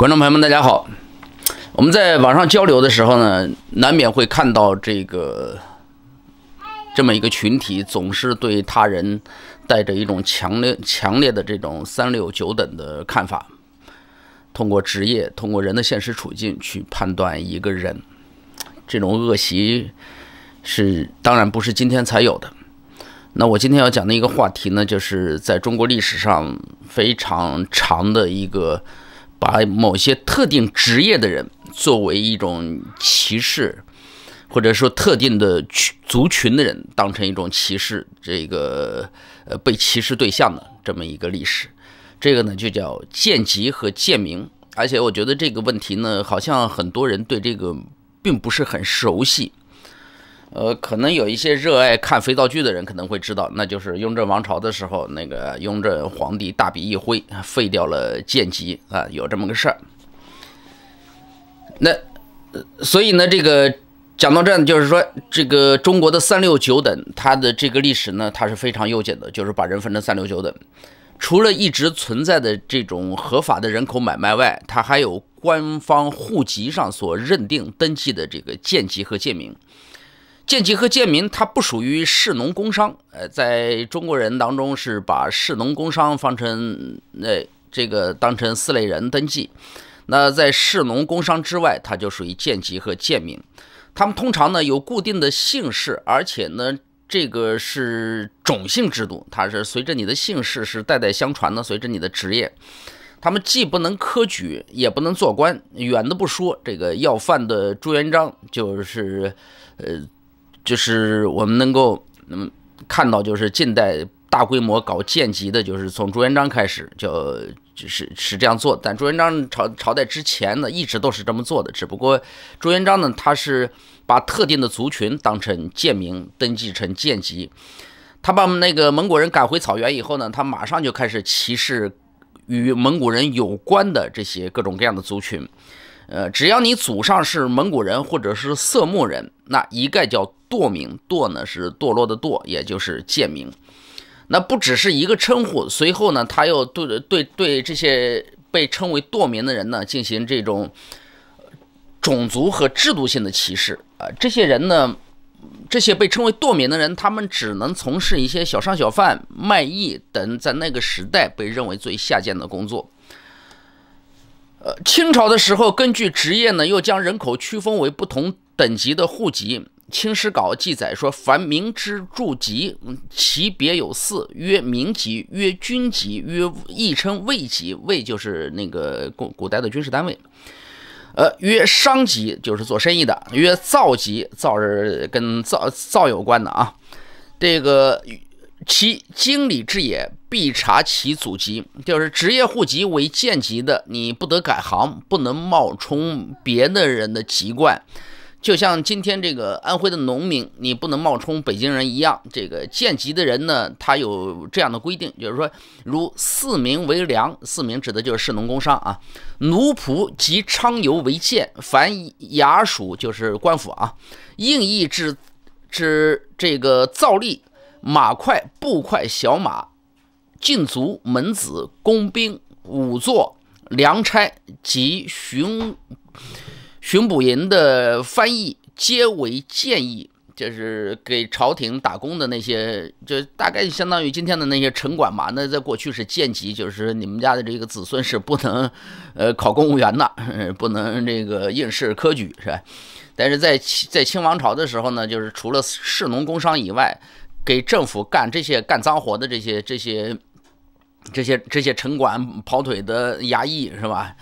观众朋友们，大家好。我们在网上交流的时候呢，难免会看到这个这么一个群体，总是对他人带着一种强烈、强烈的这种三六九等的看法，通过职业、通过人的现实处境去判断一个人。这种恶习是当然不是今天才有的。那我今天要讲的一个话题呢，就是在中国历史上非常长的一个。把某些特定职业的人作为一种歧视，或者说特定的群族群的人当成一种歧视，这个呃被歧视对象的这么一个历史，这个呢就叫贱籍和贱民。而且我觉得这个问题呢，好像很多人对这个并不是很熟悉。呃，可能有一些热爱看肥皂剧的人可能会知道，那就是雍正王朝的时候，那个雍正皇帝大笔一挥废掉了贱籍啊，有这么个事儿。那，所以呢，这个讲到这，就是说，这个中国的三六九等，它的这个历史呢，它是非常悠久的，就是把人分成三六九等。除了一直存在的这种合法的人口买卖外，它还有官方户籍上所认定登记的这个贱籍和贱民。贱籍和贱民，它不属于士农工商。呃，在中国人当中是把士农工商放成那这个当成四类人登记。那在士农工商之外，它就属于贱籍和贱民。他们通常呢有固定的姓氏，而且呢这个是种姓制度，它是随着你的姓氏是代代相传的，随着你的职业。他们既不能科举，也不能做官。远的不说，这个要饭的朱元璋就是，呃。就是我们能够嗯看到，就是近代大规模搞贱籍的，就是从朱元璋开始，就是是这样做。但朱元璋朝朝代之前呢，一直都是这么做的。只不过朱元璋呢，他是把特定的族群当成贱民，登记成贱籍。他把那个蒙古人赶回草原以后呢，他马上就开始歧视与蒙古人有关的这些各种各样的族群。呃，只要你祖上是蒙古人或者是色目人，那一概叫。堕民，堕呢是堕落的堕，也就是贱民。那不只是一个称呼。随后呢，他又对对对这些被称为堕民的人呢进行这种种族和制度性的歧视啊。这些人呢，这些被称为堕民的人，他们只能从事一些小商小贩、卖艺等在那个时代被认为最下贱的工作。呃，清朝的时候，根据职业呢，又将人口区分为不同等级的户籍。《清史稿》记载说：“凡明之著籍，其别有四：曰明籍，曰军籍，曰亦称卫籍，卫就是那个古古代的军事单位；呃，曰商籍，就是做生意的；曰灶籍，灶是跟灶灶有关的啊。这个其经理之也，必察其祖籍，就是职业户籍为贱籍的，你不得改行，不能冒充别的人的籍贯。”就像今天这个安徽的农民，你不能冒充北京人一样。这个贱籍的人呢，他有这样的规定，就是说，如四民为粮，四民指的就是士农工商啊。奴仆及娼游为贱，凡衙署就是官府啊，应役之之这个造吏、马快、步快、小马、禁足、门子、工兵、仵作、粮差及巡。巡捕营的翻译皆为建议，就是给朝廷打工的那些，就大概相当于今天的那些城管吧。那在过去是贱籍，就是你们家的这个子孙是不能，呃，考公务员的，不能这个应试科举，是吧？但是在清在清王朝的时候呢，就是除了士农工商以外，给政府干这些干脏活的这些这些这些这些城管跑腿的衙役，是吧？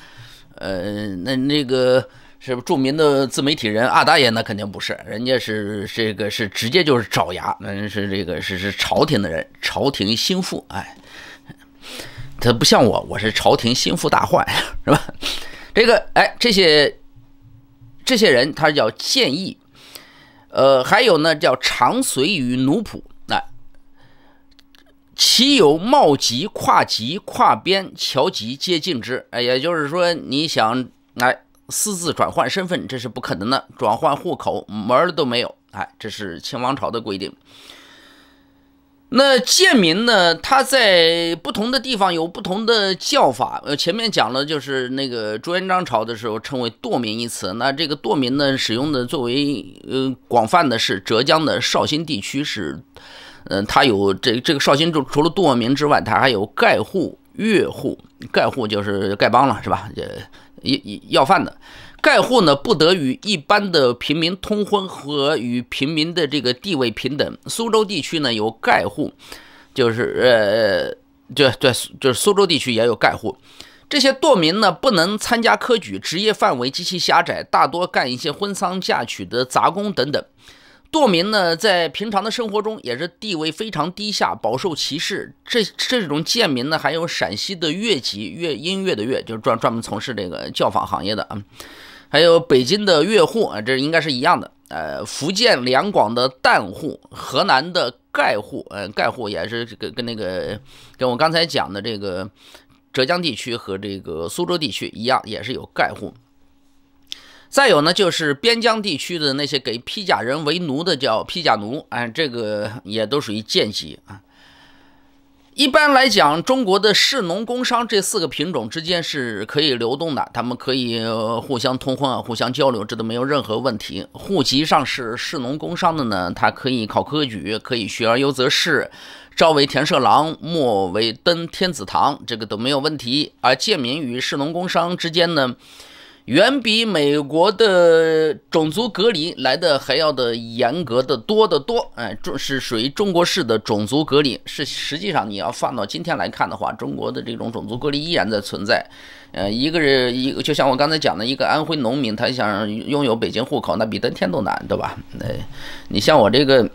呃，那那个。是不著名的自媒体人二大爷？那肯定不是，人家是这个是直接就是爪牙，那是这个是是朝廷的人，朝廷心腹。哎，他不像我，我是朝廷心腹大患，是吧？这个哎，这些这些人他叫建议，呃，还有呢叫长随于奴仆。哎，其有冒籍、跨籍、跨边、侨籍，皆尽之。哎，也就是说，你想来。私自转换身份，这是不可能的。转换户口门儿都没有，哎，这是清王朝的规定。那贱民呢？他在不同的地方有不同的叫法。呃，前面讲了，就是那个朱元璋朝的时候称为堕民一词。那这个堕民呢，使用的作为呃广泛的是浙江的绍兴地区是，嗯，它有这这个绍兴就除了堕民之外，它还有盖户。月户、丐户就是丐帮了，是吧？这一一要饭的，丐户呢不得与一般的平民通婚和与平民的这个地位平等。苏州地区呢有丐户，就是呃，对对，就是苏州地区也有丐户。这些堕民呢不能参加科举，职业范围极其狭窄，大多干一些婚丧嫁娶的杂工等等。惰民呢，在平常的生活中也是地位非常低下，饱受歧视。这这种贱民呢，还有陕西的乐籍，乐音乐的乐，就是专专门从事这个教坊行业的啊。还有北京的乐户啊，这应该是一样的。呃，福建两广的旦户，河南的丐户，呃，丐户也是跟跟那个跟我刚才讲的这个浙江地区和这个苏州地区一样，也是有丐户。再有呢，就是边疆地区的那些给披甲人为奴的，叫披甲奴，哎，这个也都属于贱籍啊。一般来讲，中国的士农工商这四个品种之间是可以流动的，他们可以互相通婚啊，互相交流，这都没有任何问题。户籍上是士农工商的呢，他可以考科举，可以学而优则仕，朝为田舍郎，暮为登天子堂，这个都没有问题。而贱民与士农工商之间呢？远比美国的种族隔离来的还要的严格的多的多，哎，这是属于中国式的种族隔离，是实际上你要放到今天来看的话，中国的这种种族隔离依然在存在。呃，一个是一就像我刚才讲的一个安徽农民，他想拥有北京户口，那比登天都难，对吧？哎，你像我这个，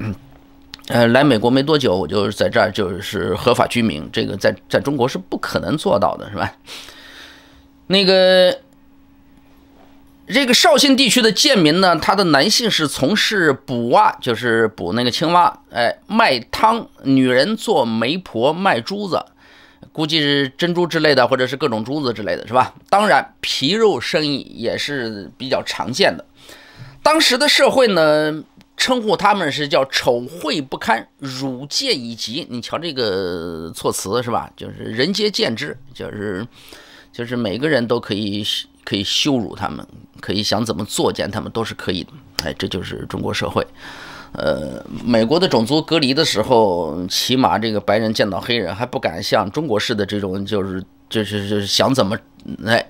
呃，来美国没多久，我就在这儿就是合法居民，这个在在中国是不可能做到的，是吧？那个。这个绍兴地区的贱民呢，他的男性是从事捕蛙，就是捕那个青蛙，哎，卖汤；女人做媒婆，卖珠子，估计是珍珠之类的，或者是各种珠子之类的，是吧？当然，皮肉生意也是比较常见的。当时的社会呢，称呼他们是叫丑秽不堪、辱贱以及，你瞧这个措辞是吧？就是人皆见之，就是，就是每个人都可以。可以羞辱他们，可以想怎么作践他们都是可以的。哎，这就是中国社会。呃，美国的种族隔离的时候，起码这个白人见到黑人还不敢像中国式的这种，就是就是就是想怎么，哎，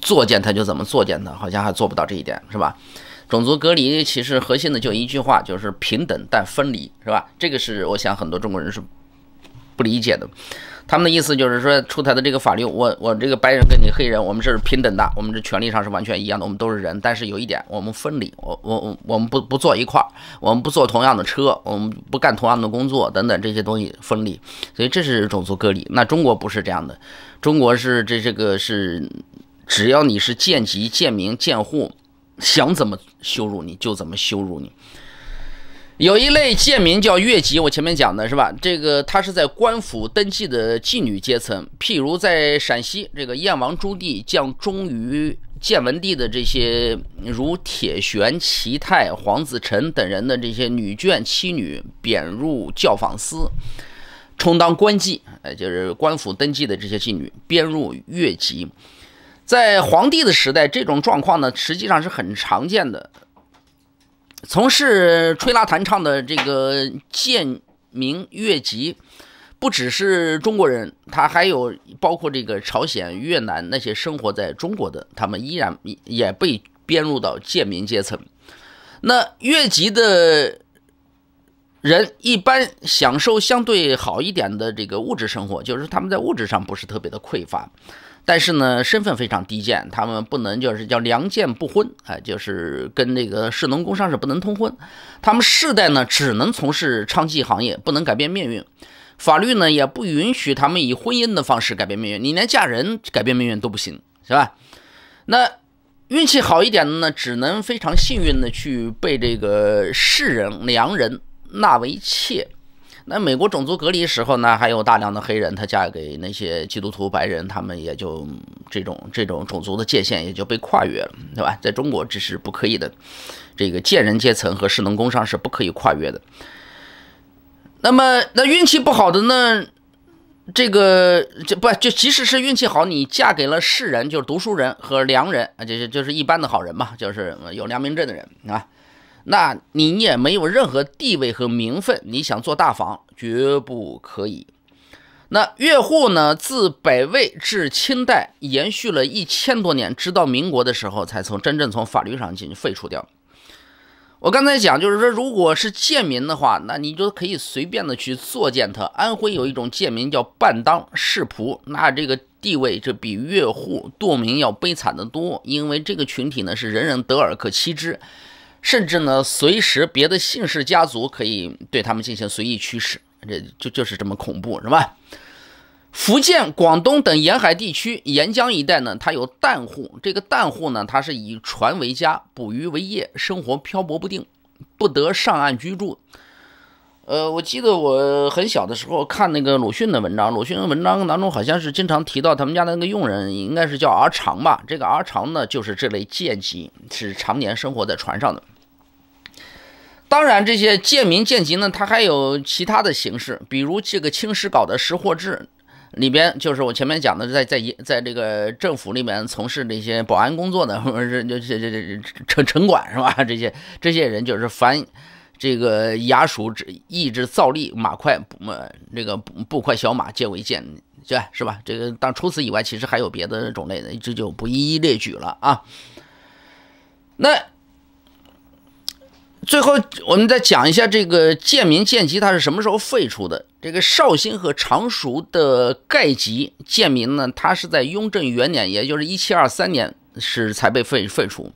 作践他就怎么作践他，好像还做不到这一点，是吧？种族隔离其实核心的就一句话，就是平等但分离，是吧？这个是我想很多中国人是。不理解的，他们的意思就是说，出台的这个法律，我我这个白人跟你黑人，我们是平等的，我们这权利上是完全一样的，我们都是人，但是有一点，我们分离，我我我我们不不坐一块儿，我们不坐同样的车，我们不干同样的工作等等这些东西分离，所以这是种族隔离。那中国不是这样的，中国是这这个是，只要你是贱籍、贱民、贱户，想怎么羞辱你就怎么羞辱你。有一类贱民叫越籍，我前面讲的是吧？这个他是在官府登记的妓女阶层。譬如在陕西，这个燕王朱棣将忠于建文帝的这些，如铁玄、齐泰、黄子澄等人的这些女眷、妻女，贬入教坊司，充当官妓，呃，就是官府登记的这些妓女，编入越籍。在皇帝的时代，这种状况呢，实际上是很常见的。从事吹拉弹唱的这个贱民乐籍，不只是中国人，他还有包括这个朝鲜、越南那些生活在中国的，他们依然也被编入到贱民阶层。那越籍的人一般享受相对好一点的这个物质生活，就是他们在物质上不是特别的匮乏。但是呢，身份非常低贱，他们不能就是叫良贱不婚，啊，就是跟那个士农工商是不能通婚。他们世代呢，只能从事娼妓行业，不能改变命运。法律呢，也不允许他们以婚姻的方式改变命运。你连嫁人改变命运都不行，是吧？那运气好一点的呢，只能非常幸运的去被这个世人、良人纳为妾。那美国种族隔离时候呢，还有大量的黑人，他嫁给那些基督徒白人，他们也就这种这种种族的界限也就被跨越了，对吧？在中国这是不可以的，这个贱人阶层和士农工商是不可以跨越的。那么，那运气不好的呢，这个就不就即使是运气好，你嫁给了士人，就是读书人和良人啊，就是就是一般的好人嘛，就是有良民证的人啊。那你也没有任何地位和名分，你想做大房绝不可以。那越户呢，自北魏至清代延续了一千多年，直到民国的时候才从真正从法律上进行废除掉。我刚才讲就是说，如果是贱民的话，那你就可以随便的去作践他。安徽有一种贱民叫半当世仆，那这个地位这比越户堕民要悲惨的多，因为这个群体呢是人人得而可欺之。甚至呢，随时别的姓氏家族可以对他们进行随意驱使，这就就是这么恐怖，是吧？福建、广东等沿海地区沿江一带呢，它有淡户，这个淡户呢，它是以船为家，捕鱼为业，生活漂泊不定，不得上岸居住。呃，我记得我很小的时候看那个鲁迅的文章，鲁迅文章当中好像是经常提到他们家的那个佣人，应该是叫阿长吧。这个阿长呢，就是这类贱籍，是常年生活在船上的。当然，这些贱民、贱籍呢，他还有其他的形式，比如这个《清史稿》的《识货志》里边，就是我前面讲的，在在在在这个政府里面从事这些保安工作的，或者是就这这这城城管是吧？这些这些人就是凡。这个衙署之一直造立马快不么那个布快小马皆为贱，是吧？这个当除此以外，其实还有别的种类的，这就不一一列举了啊。那最后我们再讲一下这个贱民贱籍它是什么时候废除的？这个绍兴和常熟的盖籍贱民呢，它是在雍正元年，也就是一七二三年，是才被废废除。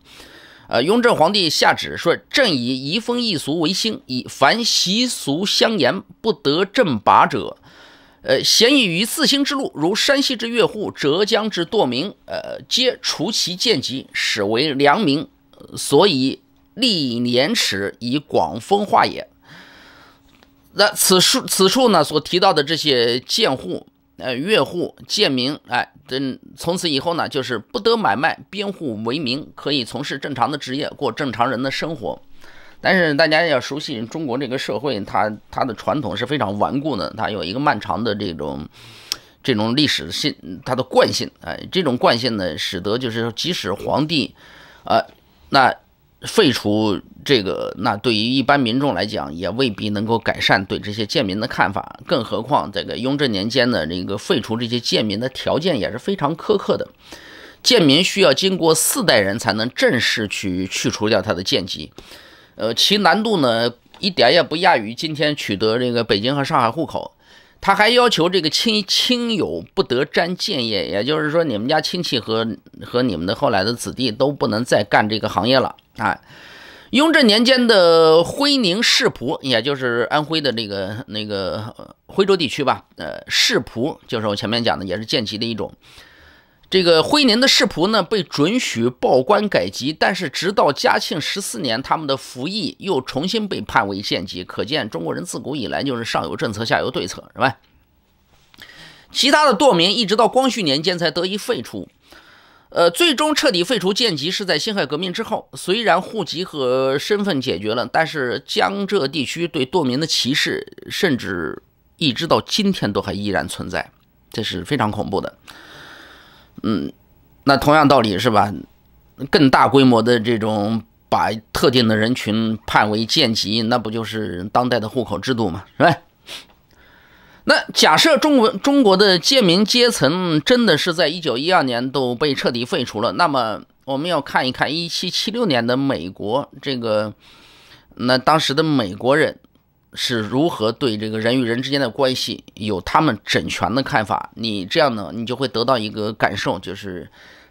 呃，雍正皇帝下旨说：“朕以移风易俗为兴，以凡习俗相沿不得正拔者，呃，咸以于自星之路。如山西之越户、浙江之惰民，呃，皆除其贱籍，始为良民，所以立廉耻，以广风化也。”那此处此处呢所提到的这些贱户。呃，越户贱民，哎，等从此以后呢，就是不得买卖，编户为民，可以从事正常的职业，过正常人的生活。但是大家要熟悉中国这个社会，它它的传统是非常顽固的，它有一个漫长的这种这种历史性，它的惯性，哎，这种惯性呢，使得就是即使皇帝，呃，那。废除这个，那对于一般民众来讲，也未必能够改善对这些贱民的看法。更何况，这个雍正年间的这个废除这些贱民的条件也是非常苛刻的，贱民需要经过四代人才能正式去去除掉他的贱籍，呃，其难度呢一点也不亚于今天取得这个北京和上海户口。他还要求这个亲亲友不得沾建业，也就是说，你们家亲戚和和你们的后来的子弟都不能再干这个行业了啊。雍正年间的徽宁市仆，也就是安徽的那个那个徽州地区吧，呃，市仆就是我前面讲的，也是贱籍的一种。这个徽宁的士仆呢被准许报官改籍，但是直到嘉庆十四年，他们的服役又重新被判为贱籍。可见中国人自古以来就是上有政策，下有对策，是吧？其他的堕民一直到光绪年间才得以废除，呃，最终彻底废除贱籍是在辛亥革命之后。虽然户籍和身份解决了，但是江浙地区对堕民的歧视，甚至一直到今天都还依然存在，这是非常恐怖的。嗯，那同样道理是吧？更大规模的这种把特定的人群判为贱籍，那不就是当代的户口制度嘛，是吧？那假设中国中国的贱民阶层真的是在1912年都被彻底废除了，那么我们要看一看1776年的美国这个，那当时的美国人。是如何对这个人与人之间的关系有他们整全的看法？你这样呢，你就会得到一个感受，就是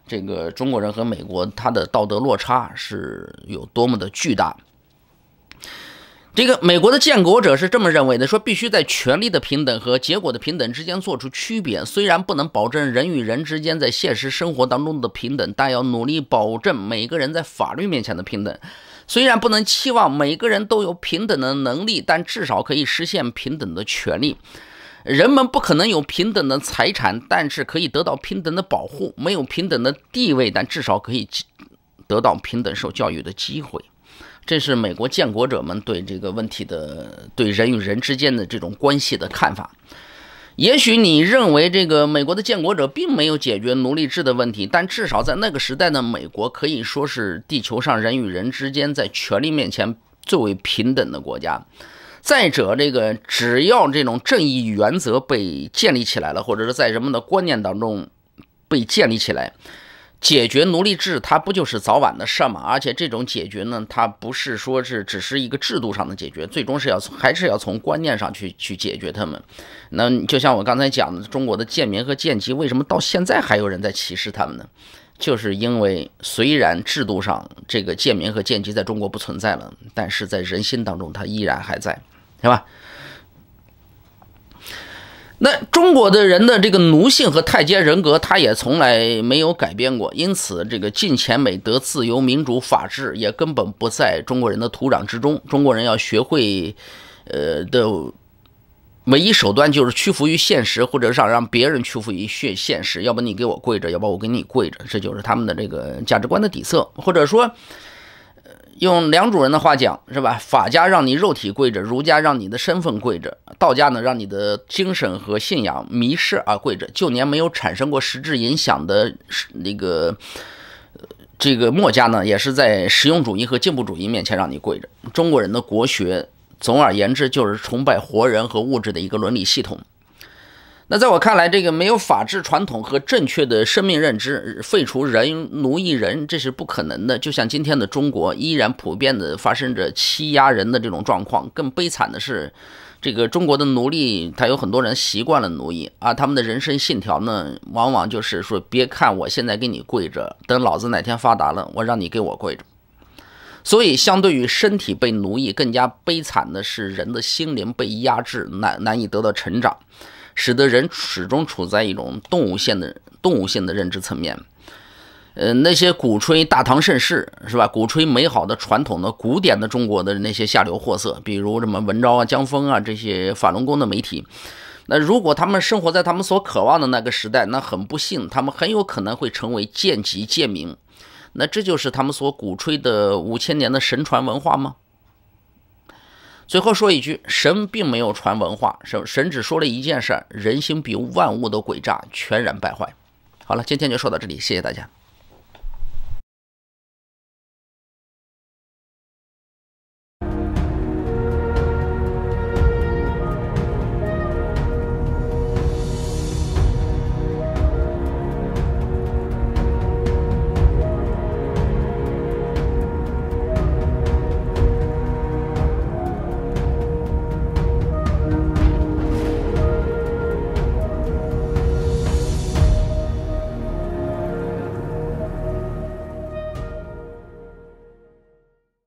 这个中国人和美国他的道德落差是有多么的巨大。这个美国的建国者是这么认为的：说必须在权力的平等和结果的平等之间做出区别。虽然不能保证人与人之间在现实生活当中的平等，但要努力保证每个人在法律面前的平等。虽然不能期望每个人都有平等的能力，但至少可以实现平等的权利。人们不可能有平等的财产，但是可以得到平等的保护；没有平等的地位，但至少可以得到平等受教育的机会。这是美国建国者们对这个问题的、对人与人之间的这种关系的看法。也许你认为这个美国的建国者并没有解决奴隶制的问题，但至少在那个时代的美国，可以说是地球上人与人之间在权力面前最为平等的国家。再者，这个只要这种正义原则被建立起来了，或者是在人们的观念当中被建立起来。解决奴隶制，它不就是早晚的事嘛？而且这种解决呢，它不是说是只是一个制度上的解决，最终是要还是要从观念上去去解决他们。那就像我刚才讲的，中国的贱民和贱籍为什么到现在还有人在歧视他们呢？就是因为虽然制度上这个贱民和贱籍在中国不存在了，但是在人心当中它依然还在，是吧？那中国的人的这个奴性和太监人格，他也从来没有改变过。因此，这个金钱美德、自由、民主、法治也根本不在中国人的土壤之中。中国人要学会，呃的唯一手段就是屈服于现实，或者让让别人屈服于现现实。要不你给我跪着，要不我给你跪着，这就是他们的这个价值观的底色，或者说。用梁主人的话讲，是吧？法家让你肉体跪着，儒家让你的身份跪着，道家呢让你的精神和信仰迷失而跪着。就连没有产生过实质影响的，那个，这个墨家呢，也是在实用主义和进步主义面前让你跪着。中国人的国学，总而言之，就是崇拜活人和物质的一个伦理系统。那在我看来，这个没有法治传统和正确的生命认知，废除人奴役人，这是不可能的。就像今天的中国，依然普遍的发生着欺压人的这种状况。更悲惨的是，这个中国的奴隶，他有很多人习惯了奴役啊，他们的人生信条呢，往往就是说，别看我现在给你跪着，等老子哪天发达了，我让你给我跪着。所以，相对于身体被奴役，更加悲惨的是人的心灵被压制，难难以得到成长。使得人始终处在一种动物性的动物性的认知层面。呃，那些鼓吹大唐盛世是吧？鼓吹美好的传统的古典的中国的那些下流货色，比如什么文昭啊、江峰啊这些法轮功的媒体。那如果他们生活在他们所渴望的那个时代，那很不幸，他们很有可能会成为贱籍贱民。那这就是他们所鼓吹的五千年的神传文化吗？最后说一句，神并没有传文化，神神只说了一件事：人心比万物都诡诈，全然败坏。好了，今天就说到这里，谢谢大家。